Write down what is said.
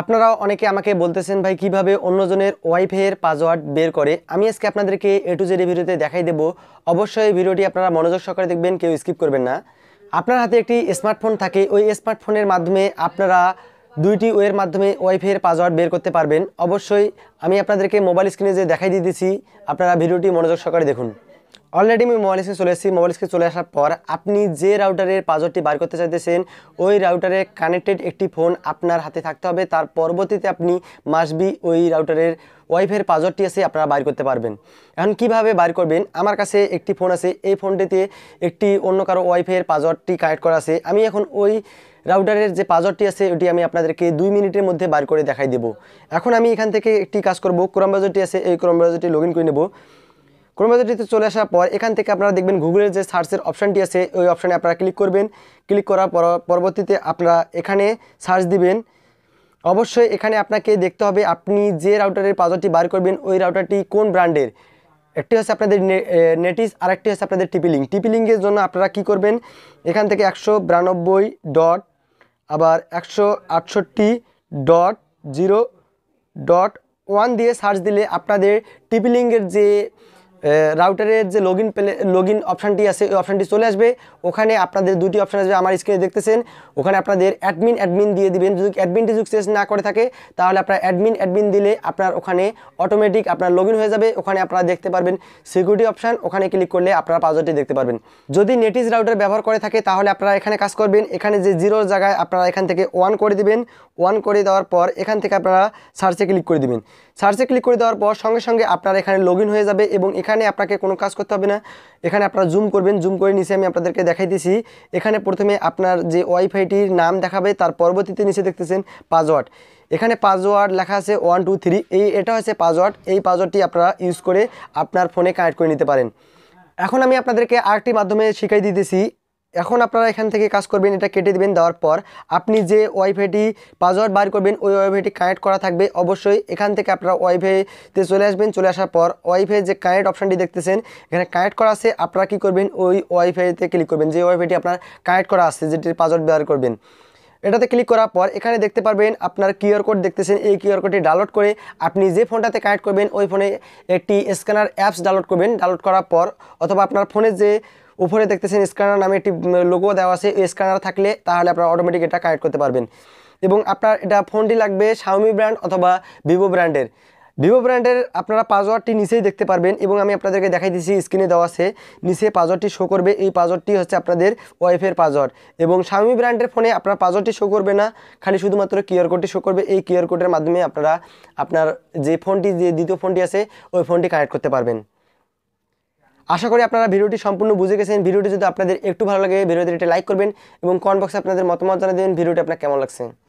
আপনারা অনেকে আমাকে বলতেছেন ভাই কিভাবে অন্যজনের ওয়াইফের পাসওয়ার্ড বের করে আমি আজকে আপনাদেরকে এ টু জেড ভিডিওতে দেখাই দেব অবশ্যই ভিডিওটি আপনারা মনোযোগ সহকারে দেখবেন কেউ স্কিপ করবেন না আপনার হাতে একটি স্মার্টফোন থাকে ওই স্মার্টফোনের মাধ্যমে আপনারা দুইটি ওয়ের মাধ্যমে ওয়াইফের পাসওয়ার্ড বের করতে পারবেন অবশ্যই আমি আপনাদেরকে মোবাইল স্ক্রিনে যে দেখাই দিয়ে দিয়েছি আপনারা ভিডিওটি মনোযোগ সহকারে দেখুন অলরেডি আমি মোবাইল স্ক্রিন চলে এসেছি মোবাইল স্ক্রিন চলে আসার পর আপনি যে রাউটারের পাজরটি বার করতে চাইতেছেন ওই রাউটারে কানেক্টেড একটি ফোন আপনার হাতে থাকতে হবে তার পরবর্তীতে আপনি মাসবি ওই রাউটারের ওয়াইফের পাজরটি আছে আপনারা বাইর করতে পারবেন এখন কিভাবে বাইর করবেন আমার কাছে একটি ফোন আছে এই ফোনটিতে একটি অন্য কারো ওয়াইফের পাজরটি কানেক্ট করা আছে আমি এখন ওই রাউটারের যে পাজরটি আছে ওটি আমি আপনাদেরকে দুই মিনিটের মধ্যে বার করে দেখাই দেব এখন আমি এখান থেকে একটি কাজ করব ক্রম বাজারটি আছে এই ক্রম বাজারটি লগ করে নেব ক্রোমাজেটিতে চলে আসার পর এখান থেকে আপনারা দেখবেন গুগলের যে সার্চের অপশানটি আছে ওই অপশানে আপনারা ক্লিক করবেন ক্লিক করার পর পরবর্তীতে আপনারা এখানে সার্চ দিবেন অবশ্যই এখানে আপনাকে দেখতে হবে আপনি যে রাউটারের পাজারটি বার করবেন ওই রাউটারটি কোন ব্র্যান্ডের একটি হচ্ছে আপনাদের নেটিস আর একটি হচ্ছে আপনাদের টিপিলিং টিপিলিংয়ের জন্য আপনারা কি করবেন এখান থেকে একশো বিরানব্বই ডট আবার একশো আটষট্টি ডট জিরো ডট ওয়ান দিয়ে সার্চ দিলে আপনাদের টিপিলিংয়ের যে রাউটারের যে log in play log in অপশানটি আছে ওই অপশানটি চলে আসবে ওখানে আপনাদের দুটি অপশান আসবে আমার স্ক্রিনে দেখতেছেন ওখানে আপনাদের অ্যাডমিন অ্যাডমিন দিয়ে দিবেন যদি অ্যাডমিনটি যদি চেঞ্জ না করে থাকে তাহলে আপনার অ্যাডমিন অ্যাডমিন দিলে আপনার ওখানে অটোমেটিক আপনার লগ হয়ে যাবে ওখানে আপনারা দেখতে পারবেন সিকিউরিটি অপশান ওখানে ক্লিক করলে আপনারা পাসওয়ার্ডটি দেখতে পারবেন যদি নেটিস রাউটার ব্যবহার করে থাকে তাহলে আপনারা এখানে কাজ করবেন এখানে যে জিরোর জায়গায় আপনারা এখান থেকে ওয়ান করে দিবেন ওয়ান করে দেওয়ার পর এখান থেকে আপনারা সার্চে ক্লিক করে দিবেন সার্চে ক্লিক করে দেওয়ার পর সঙ্গে সঙ্গে আপনারা এখানে লগ হয়ে যাবে এবং এখানে এখানে আপনাকে কোনো কাজ করতে হবে না এখানে আপনারা জুম করবেন জুম করে নিচে আমি আপনাদেরকে দেখাই দিছি এখানে প্রথমে আপনার যে ওয়াইফাইটির নাম দেখাবে তার পরবর্তীতে নিচে দেখতেছেন পাসওয়ার্ড এখানে পাসওয়ার্ড লেখা আছে ওয়ান টু থ্রি এই এটা হচ্ছে পাসওয়ার্ড এই পাসওয়ার্ডটি আপনারা ইউজ করে আপনার ফোনে কানেক্ট করে নিতে পারেন এখন আমি আপনাদেরকে আরেকটি মাধ্যমে শিখাই দিতেছি এখন আপনারা এখান থেকে কাজ করবেন এটা কেটে দেবেন দেওয়ার পর আপনি যে ওয়াইফাইটি পাসওয়ার্ড বার করবেন ওই ওয়াইফাইটি কানেক্ট করা থাকবে অবশ্যই এখান থেকে আপনারা ওয়াইফাইতে চলে আসবেন চলে আসার পর ওয়াইফাই যে কানেক্ট অপশানটি দেখতেছেন এখানে কানেক্ট করা আছে আপনারা কী করবেন ওই ওয়াইফাইতে ক্লিক করবেন যে ওয়াইফাইটি আপনার কানেক্ট করা আছে যেটির পাসওয়ার্ড ব্যবহার করবেন এটাতে ক্লিক করার পর এখানে দেখতে পারবেন আপনার কিউআর কোড দেখতেছেন এই কিউআর কোডটি ডাউনলোড করে আপনি যে ফোনটাতে কানেক্ট করবেন ওই ফোনে একটি স্ক্যানার অ্যাপস ডাউনলোড করবেন ডাউনলোড করার পর অথবা আপনার ফোনে যে উপরে দেখতেছেন স্ক্যানার নামে একটি লোগো দেওয়া আছে স্ক্যানার থাকলে তাহলে আপনারা অটোমেটিক এটা কানেক্ট করতে পারবেন এবং আপনার এটা ফোনটি লাগবে শাওমি ব্র্যান্ড অথবা ভিভো ব্র্যান্ডের ভিভো ব্র্যান্ডের আপনারা পাসওয়ার্ডটি নিচেই দেখতে পারবেন এবং আমি আপনাদেরকে দেখাই দিচ্ছি স্ক্রিনে দেওয়া আছে নিচে পাসওয়ার্ডটি শো করবে এই পাসওয়ার্ডটি হচ্ছে আপনাদের ওয়াইফের পাসওয়ার্ড এবং স্বামী ব্র্যান্ডের ফোনে আপনার পাসওয়ার্ডটি শো করবে না খালি শুধুমাত্র কিউআর কোডটি শো করবে এই কিউআর কোডের মাধ্যমে আপনারা আপনার যে ফোনটি যে দ্বিতীয় ফোনটি আছে ওই ফোনটি কানেক্ট করতে পারবেন আশা করি আপনারা ভিডিওটি সম্পূর্ণ বুঝে গেছেন ভিডিওটি যদি আপনাদের একটু ভালো লাগে ভিডিওতে একটি লাইক করবেন এবং কমেন্ট বক্সে আপনাদের মতামত জানিয়ে দেবেন ভিডিওটি আপনার কেমন লাগছে